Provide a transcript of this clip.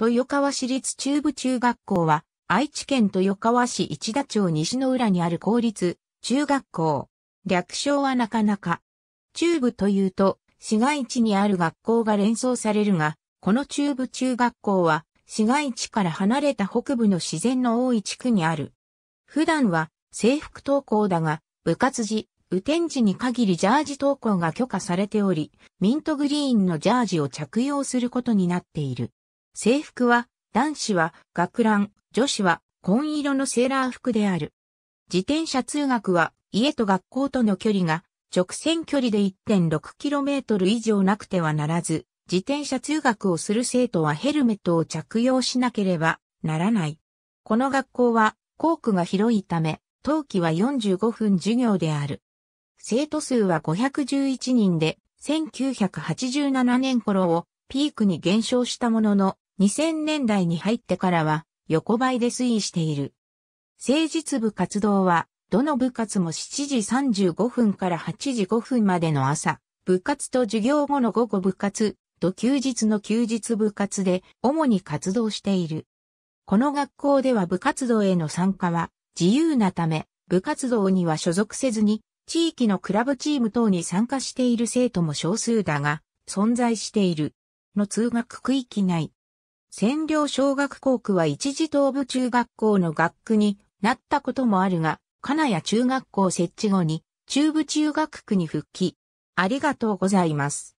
豊川市立中部中学校は、愛知県豊川市市田町西の浦にある公立中学校。略称はなかなか。中部というと、市街地にある学校が連想されるが、この中部中学校は、市街地から離れた北部の自然の多い地区にある。普段は制服登校だが、部活時、雨天時に限りジャージ登校が許可されており、ミントグリーンのジャージを着用することになっている。制服は、男子は学ラン、女子は紺色のセーラー服である。自転車通学は、家と学校との距離が、直線距離で 1.6km 以上なくてはならず、自転車通学をする生徒はヘルメットを着用しなければならない。この学校は校区が広いため、冬季は45分授業である。生徒数は511人で、1987年頃をピークに減少したものの、2000年代に入ってからは横ばいで推移している。政実部活動は、どの部活も7時35分から8時5分までの朝、部活と授業後の午後部活、と休日の休日部活で主に活動している。この学校では部活動への参加は自由なため、部活動には所属せずに、地域のクラブチーム等に参加している生徒も少数だが、存在している。の通学区域内、占領小学校区は一時東部中学校の学区になったこともあるが、金谷中学校設置後に中部中学区に復帰。ありがとうございます。